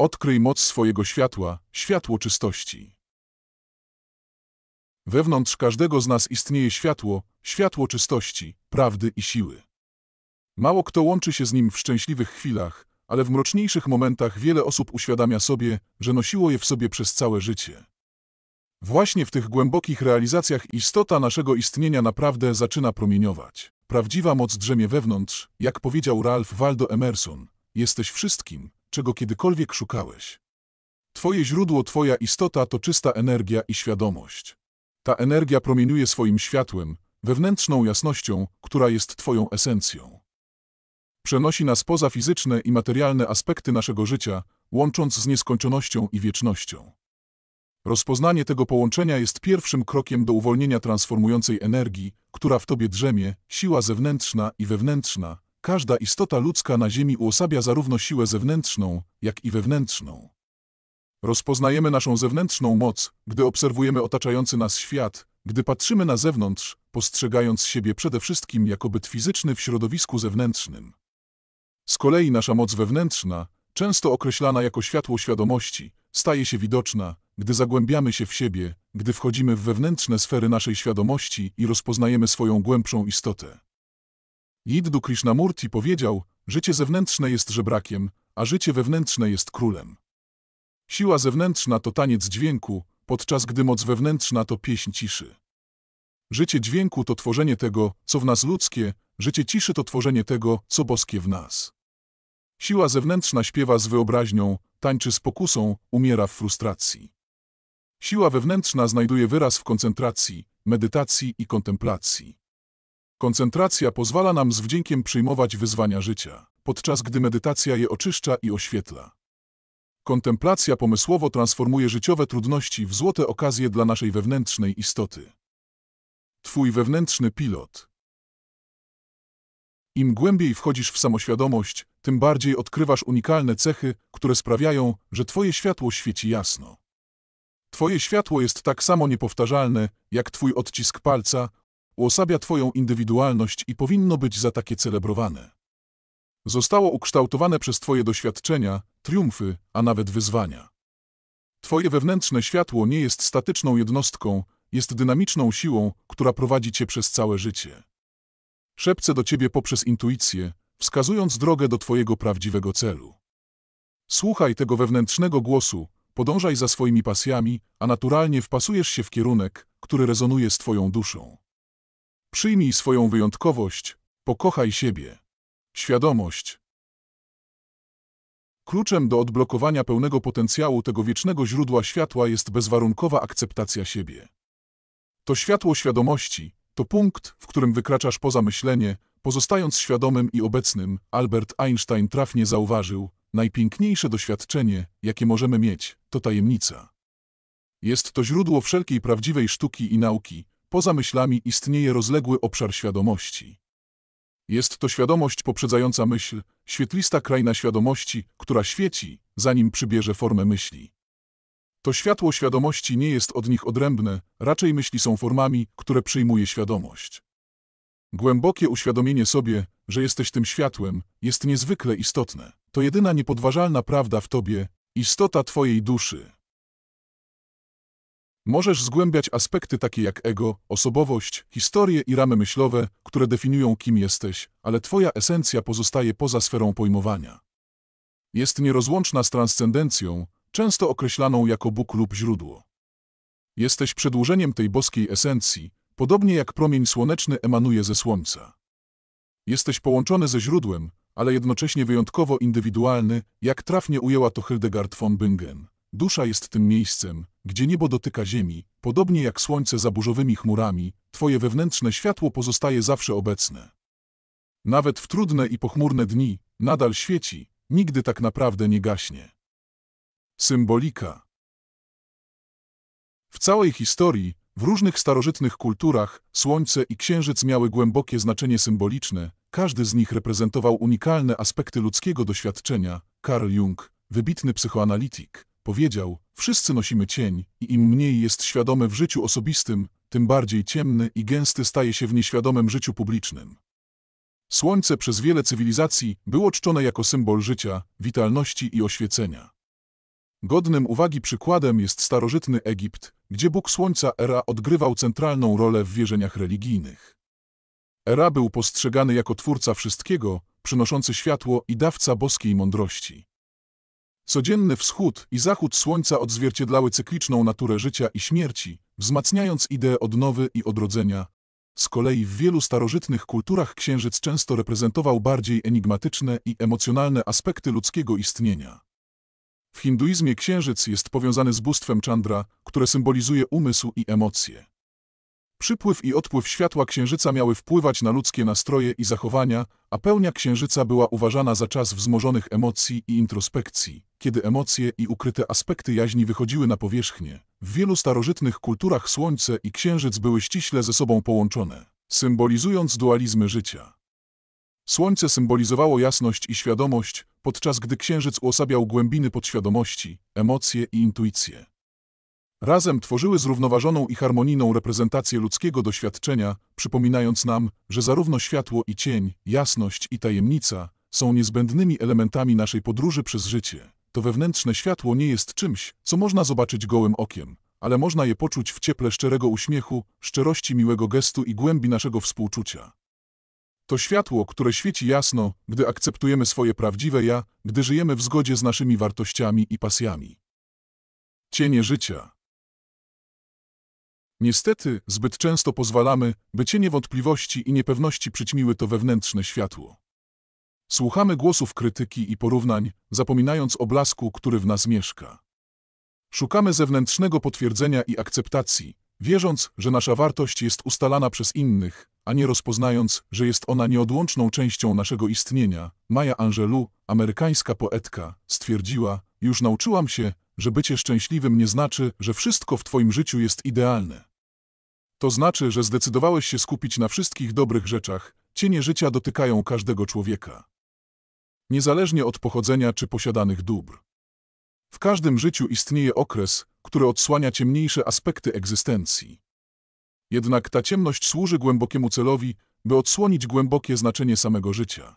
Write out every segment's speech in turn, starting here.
Odkryj moc swojego światła, światło czystości. Wewnątrz każdego z nas istnieje światło, światło czystości, prawdy i siły. Mało kto łączy się z nim w szczęśliwych chwilach, ale w mroczniejszych momentach wiele osób uświadamia sobie, że nosiło je w sobie przez całe życie. Właśnie w tych głębokich realizacjach istota naszego istnienia naprawdę zaczyna promieniować. Prawdziwa moc drzemie wewnątrz, jak powiedział Ralph Waldo Emerson, jesteś wszystkim, czego kiedykolwiek szukałeś. Twoje źródło, Twoja istota to czysta energia i świadomość. Ta energia promieniuje swoim światłem, wewnętrzną jasnością, która jest Twoją esencją. Przenosi nas poza fizyczne i materialne aspekty naszego życia, łącząc z nieskończonością i wiecznością. Rozpoznanie tego połączenia jest pierwszym krokiem do uwolnienia transformującej energii, która w Tobie drzemie, siła zewnętrzna i wewnętrzna, Każda istota ludzka na Ziemi uosabia zarówno siłę zewnętrzną, jak i wewnętrzną. Rozpoznajemy naszą zewnętrzną moc, gdy obserwujemy otaczający nas świat, gdy patrzymy na zewnątrz, postrzegając siebie przede wszystkim jako byt fizyczny w środowisku zewnętrznym. Z kolei nasza moc wewnętrzna, często określana jako światło świadomości, staje się widoczna, gdy zagłębiamy się w siebie, gdy wchodzimy w wewnętrzne sfery naszej świadomości i rozpoznajemy swoją głębszą istotę. Jiddu Krishnamurti powiedział, życie zewnętrzne jest żebrakiem, a życie wewnętrzne jest królem. Siła zewnętrzna to taniec dźwięku, podczas gdy moc wewnętrzna to pieśń ciszy. Życie dźwięku to tworzenie tego, co w nas ludzkie, życie ciszy to tworzenie tego, co boskie w nas. Siła zewnętrzna śpiewa z wyobraźnią, tańczy z pokusą, umiera w frustracji. Siła wewnętrzna znajduje wyraz w koncentracji, medytacji i kontemplacji. Koncentracja pozwala nam z wdziękiem przyjmować wyzwania życia, podczas gdy medytacja je oczyszcza i oświetla. Kontemplacja pomysłowo transformuje życiowe trudności w złote okazje dla naszej wewnętrznej istoty. Twój wewnętrzny pilot. Im głębiej wchodzisz w samoświadomość, tym bardziej odkrywasz unikalne cechy, które sprawiają, że Twoje światło świeci jasno. Twoje światło jest tak samo niepowtarzalne, jak Twój odcisk palca, uosabia Twoją indywidualność i powinno być za takie celebrowane. Zostało ukształtowane przez Twoje doświadczenia, triumfy, a nawet wyzwania. Twoje wewnętrzne światło nie jest statyczną jednostką, jest dynamiczną siłą, która prowadzi Cię przez całe życie. Szepce do Ciebie poprzez intuicję, wskazując drogę do Twojego prawdziwego celu. Słuchaj tego wewnętrznego głosu, podążaj za swoimi pasjami, a naturalnie wpasujesz się w kierunek, który rezonuje z Twoją duszą. Przyjmij swoją wyjątkowość, pokochaj siebie. Świadomość. Kluczem do odblokowania pełnego potencjału tego wiecznego źródła światła jest bezwarunkowa akceptacja siebie. To światło świadomości, to punkt, w którym wykraczasz poza myślenie, pozostając świadomym i obecnym, Albert Einstein trafnie zauważył, najpiękniejsze doświadczenie, jakie możemy mieć, to tajemnica. Jest to źródło wszelkiej prawdziwej sztuki i nauki, poza myślami istnieje rozległy obszar świadomości. Jest to świadomość poprzedzająca myśl, świetlista kraina świadomości, która świeci, zanim przybierze formę myśli. To światło świadomości nie jest od nich odrębne, raczej myśli są formami, które przyjmuje świadomość. Głębokie uświadomienie sobie, że jesteś tym światłem, jest niezwykle istotne. To jedyna niepodważalna prawda w tobie, istota twojej duszy. Możesz zgłębiać aspekty takie jak ego, osobowość, historię i ramy myślowe, które definiują kim jesteś, ale twoja esencja pozostaje poza sferą pojmowania. Jest nierozłączna z transcendencją, często określaną jako Bóg lub źródło. Jesteś przedłużeniem tej boskiej esencji, podobnie jak promień słoneczny emanuje ze słońca. Jesteś połączony ze źródłem, ale jednocześnie wyjątkowo indywidualny, jak trafnie ujęła to Hildegard von Bingen. Dusza jest tym miejscem, gdzie niebo dotyka ziemi, podobnie jak słońce za burzowymi chmurami, twoje wewnętrzne światło pozostaje zawsze obecne. Nawet w trudne i pochmurne dni nadal świeci, nigdy tak naprawdę nie gaśnie. Symbolika W całej historii, w różnych starożytnych kulturach, słońce i księżyc miały głębokie znaczenie symboliczne, każdy z nich reprezentował unikalne aspekty ludzkiego doświadczenia. Karl Jung, wybitny psychoanalityk, Powiedział, wszyscy nosimy cień i im mniej jest świadomy w życiu osobistym, tym bardziej ciemny i gęsty staje się w nieświadomym życiu publicznym. Słońce przez wiele cywilizacji było czczone jako symbol życia, witalności i oświecenia. Godnym uwagi przykładem jest starożytny Egipt, gdzie Bóg Słońca Era odgrywał centralną rolę w wierzeniach religijnych. Era był postrzegany jako twórca wszystkiego, przynoszący światło i dawca boskiej mądrości. Codzienny wschód i zachód słońca odzwierciedlały cykliczną naturę życia i śmierci, wzmacniając ideę odnowy i odrodzenia. Z kolei w wielu starożytnych kulturach księżyc często reprezentował bardziej enigmatyczne i emocjonalne aspekty ludzkiego istnienia. W hinduizmie księżyc jest powiązany z bóstwem Chandra, które symbolizuje umysł i emocje. Przypływ i odpływ światła księżyca miały wpływać na ludzkie nastroje i zachowania, a pełnia księżyca była uważana za czas wzmożonych emocji i introspekcji kiedy emocje i ukryte aspekty jaźni wychodziły na powierzchnię. W wielu starożytnych kulturach słońce i księżyc były ściśle ze sobą połączone, symbolizując dualizmy życia. Słońce symbolizowało jasność i świadomość, podczas gdy księżyc uosabiał głębiny podświadomości, emocje i intuicje. Razem tworzyły zrównoważoną i harmonijną reprezentację ludzkiego doświadczenia, przypominając nam, że zarówno światło i cień, jasność i tajemnica są niezbędnymi elementami naszej podróży przez życie to wewnętrzne światło nie jest czymś, co można zobaczyć gołym okiem, ale można je poczuć w cieple szczerego uśmiechu, szczerości miłego gestu i głębi naszego współczucia. To światło, które świeci jasno, gdy akceptujemy swoje prawdziwe ja, gdy żyjemy w zgodzie z naszymi wartościami i pasjami. Cienie życia. Niestety, zbyt często pozwalamy, by cienie wątpliwości i niepewności przyćmiły to wewnętrzne światło. Słuchamy głosów krytyki i porównań, zapominając o blasku, który w nas mieszka. Szukamy zewnętrznego potwierdzenia i akceptacji, wierząc, że nasza wartość jest ustalana przez innych, a nie rozpoznając, że jest ona nieodłączną częścią naszego istnienia. Maya Angelou, amerykańska poetka, stwierdziła, już nauczyłam się, że bycie szczęśliwym nie znaczy, że wszystko w Twoim życiu jest idealne. To znaczy, że zdecydowałeś się skupić na wszystkich dobrych rzeczach, cienie życia dotykają każdego człowieka niezależnie od pochodzenia czy posiadanych dóbr. W każdym życiu istnieje okres, który odsłania ciemniejsze aspekty egzystencji. Jednak ta ciemność służy głębokiemu celowi, by odsłonić głębokie znaczenie samego życia.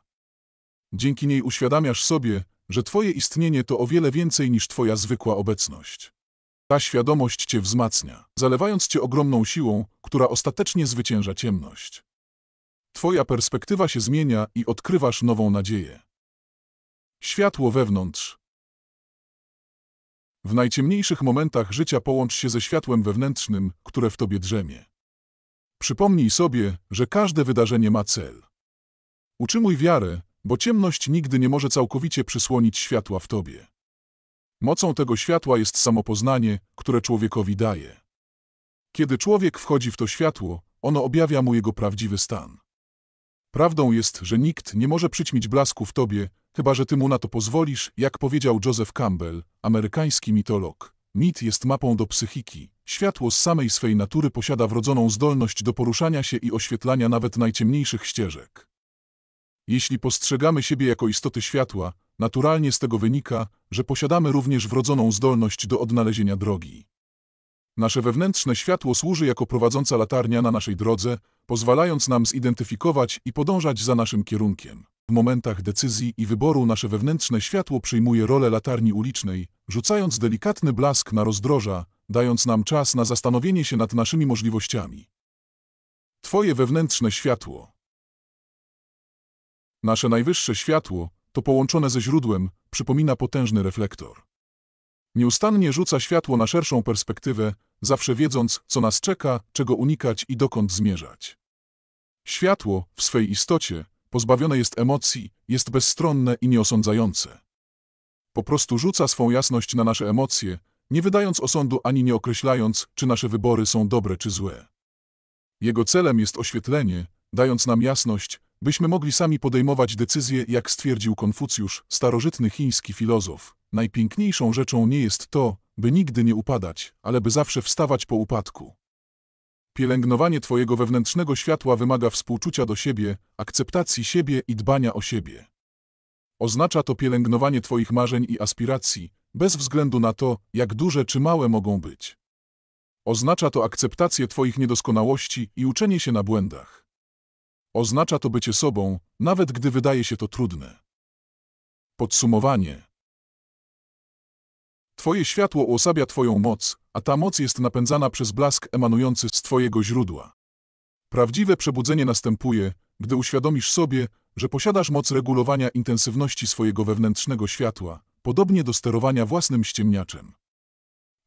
Dzięki niej uświadamiasz sobie, że Twoje istnienie to o wiele więcej niż Twoja zwykła obecność. Ta świadomość Cię wzmacnia, zalewając Cię ogromną siłą, która ostatecznie zwycięża ciemność. Twoja perspektywa się zmienia i odkrywasz nową nadzieję. Światło wewnątrz. W najciemniejszych momentach życia połącz się ze światłem wewnętrznym, które w tobie drzemie. Przypomnij sobie, że każde wydarzenie ma cel. Utrzymuj wiarę, bo ciemność nigdy nie może całkowicie przysłonić światła w tobie. Mocą tego światła jest samopoznanie, które człowiekowi daje. Kiedy człowiek wchodzi w to światło, ono objawia mu jego prawdziwy stan. Prawdą jest, że nikt nie może przyćmić blasku w tobie, chyba że ty mu na to pozwolisz, jak powiedział Joseph Campbell, amerykański mitolog. Mit jest mapą do psychiki. Światło z samej swej natury posiada wrodzoną zdolność do poruszania się i oświetlania nawet najciemniejszych ścieżek. Jeśli postrzegamy siebie jako istoty światła, naturalnie z tego wynika, że posiadamy również wrodzoną zdolność do odnalezienia drogi. Nasze wewnętrzne światło służy jako prowadząca latarnia na naszej drodze, pozwalając nam zidentyfikować i podążać za naszym kierunkiem. W momentach decyzji i wyboru nasze wewnętrzne światło przyjmuje rolę latarni ulicznej, rzucając delikatny blask na rozdroża, dając nam czas na zastanowienie się nad naszymi możliwościami. Twoje wewnętrzne światło Nasze najwyższe światło, to połączone ze źródłem, przypomina potężny reflektor. Nieustannie rzuca światło na szerszą perspektywę, zawsze wiedząc, co nas czeka, czego unikać i dokąd zmierzać. Światło, w swej istocie, pozbawione jest emocji, jest bezstronne i nieosądzające. Po prostu rzuca swą jasność na nasze emocje, nie wydając osądu ani nie określając, czy nasze wybory są dobre czy złe. Jego celem jest oświetlenie, dając nam jasność, byśmy mogli sami podejmować decyzje, jak stwierdził Konfucjusz, starożytny chiński filozof, Najpiękniejszą rzeczą nie jest to, by nigdy nie upadać, ale by zawsze wstawać po upadku. Pielęgnowanie Twojego wewnętrznego światła wymaga współczucia do siebie, akceptacji siebie i dbania o siebie. Oznacza to pielęgnowanie Twoich marzeń i aspiracji, bez względu na to, jak duże czy małe mogą być. Oznacza to akceptację Twoich niedoskonałości i uczenie się na błędach. Oznacza to bycie sobą, nawet gdy wydaje się to trudne. Podsumowanie. Twoje światło uosabia Twoją moc, a ta moc jest napędzana przez blask emanujący z Twojego źródła. Prawdziwe przebudzenie następuje, gdy uświadomisz sobie, że posiadasz moc regulowania intensywności swojego wewnętrznego światła, podobnie do sterowania własnym ściemniaczem.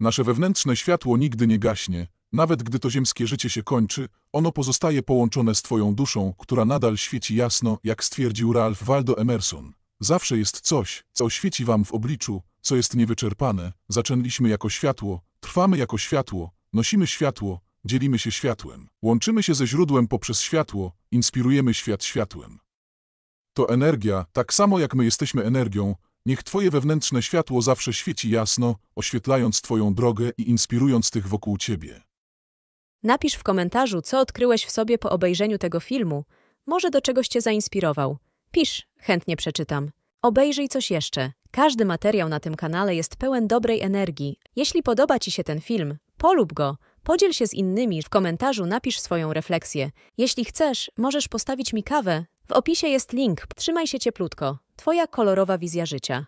Nasze wewnętrzne światło nigdy nie gaśnie, nawet gdy to ziemskie życie się kończy, ono pozostaje połączone z Twoją duszą, która nadal świeci jasno, jak stwierdził Ralph Waldo Emerson. Zawsze jest coś, co świeci Wam w obliczu, co jest niewyczerpane, zaczęliśmy jako światło, trwamy jako światło, nosimy światło, dzielimy się światłem, łączymy się ze źródłem poprzez światło, inspirujemy świat światłem. To energia, tak samo jak my jesteśmy energią, niech Twoje wewnętrzne światło zawsze świeci jasno, oświetlając Twoją drogę i inspirując tych wokół Ciebie. Napisz w komentarzu, co odkryłeś w sobie po obejrzeniu tego filmu. Może do czegoś Cię zainspirował. Pisz, chętnie przeczytam. Obejrzyj coś jeszcze. Każdy materiał na tym kanale jest pełen dobrej energii. Jeśli podoba Ci się ten film, polub go, podziel się z innymi, w komentarzu napisz swoją refleksję. Jeśli chcesz, możesz postawić mi kawę. W opisie jest link. Trzymaj się cieplutko. Twoja kolorowa wizja życia.